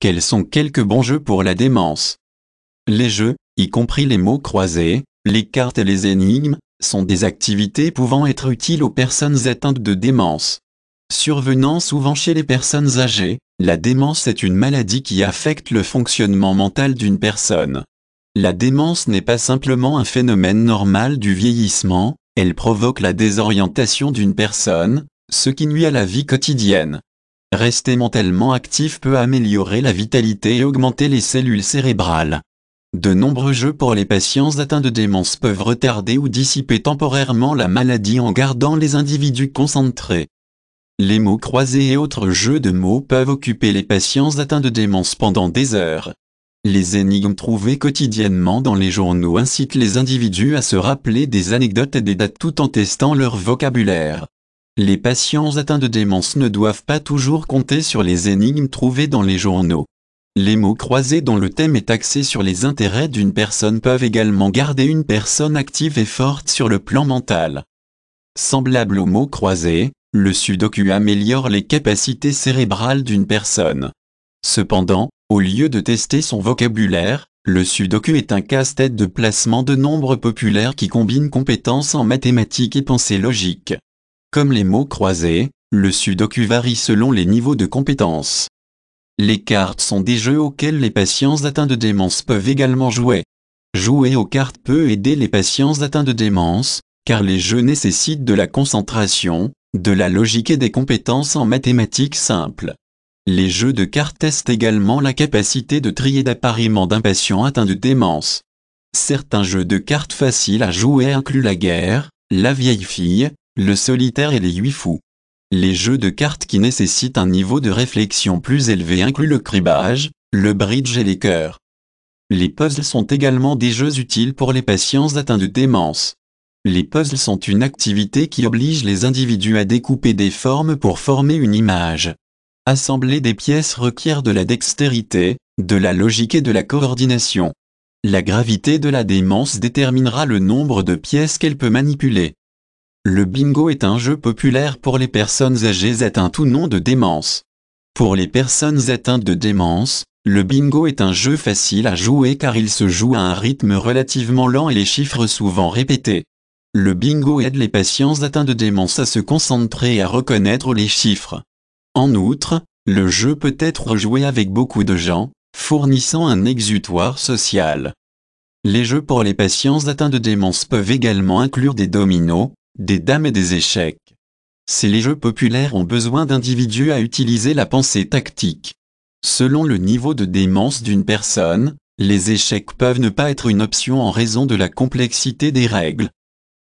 quels sont quelques bons jeux pour la démence. Les jeux, y compris les mots croisés, les cartes et les énigmes, sont des activités pouvant être utiles aux personnes atteintes de démence. Survenant souvent chez les personnes âgées, la démence est une maladie qui affecte le fonctionnement mental d'une personne. La démence n'est pas simplement un phénomène normal du vieillissement, elle provoque la désorientation d'une personne, ce qui nuit à la vie quotidienne. Rester mentalement actif peut améliorer la vitalité et augmenter les cellules cérébrales. De nombreux jeux pour les patients atteints de démence peuvent retarder ou dissiper temporairement la maladie en gardant les individus concentrés. Les mots croisés et autres jeux de mots peuvent occuper les patients atteints de démence pendant des heures. Les énigmes trouvées quotidiennement dans les journaux incitent les individus à se rappeler des anecdotes et des dates tout en testant leur vocabulaire. Les patients atteints de démence ne doivent pas toujours compter sur les énigmes trouvées dans les journaux. Les mots croisés dont le thème est axé sur les intérêts d'une personne peuvent également garder une personne active et forte sur le plan mental. Semblable aux mots croisés, le sudoku améliore les capacités cérébrales d'une personne. Cependant, au lieu de tester son vocabulaire, le sudoku est un casse-tête de placement de nombres populaires qui combine compétences en mathématiques et pensée logique. Comme les mots croisés, le sudoku varie selon les niveaux de compétence. Les cartes sont des jeux auxquels les patients atteints de démence peuvent également jouer. Jouer aux cartes peut aider les patients atteints de démence, car les jeux nécessitent de la concentration, de la logique et des compétences en mathématiques simples. Les jeux de cartes testent également la capacité de trier d'appariement d'un patient atteint de démence. Certains jeux de cartes faciles à jouer incluent la guerre, la vieille fille, le solitaire et les huit fous. Les jeux de cartes qui nécessitent un niveau de réflexion plus élevé incluent le cribage, le bridge et les cœurs. Les puzzles sont également des jeux utiles pour les patients atteints de démence. Les puzzles sont une activité qui oblige les individus à découper des formes pour former une image. Assembler des pièces requiert de la dextérité, de la logique et de la coordination. La gravité de la démence déterminera le nombre de pièces qu'elle peut manipuler. Le bingo est un jeu populaire pour les personnes âgées atteintes ou non de démence. Pour les personnes atteintes de démence, le bingo est un jeu facile à jouer car il se joue à un rythme relativement lent et les chiffres souvent répétés. Le bingo aide les patients atteints de démence à se concentrer et à reconnaître les chiffres. En outre, le jeu peut être joué avec beaucoup de gens, fournissant un exutoire social. Les jeux pour les patients atteints de démence peuvent également inclure des dominos, des dames et des échecs. Ces les jeux populaires ont besoin d'individus à utiliser la pensée tactique, selon le niveau de démence d'une personne, les échecs peuvent ne pas être une option en raison de la complexité des règles,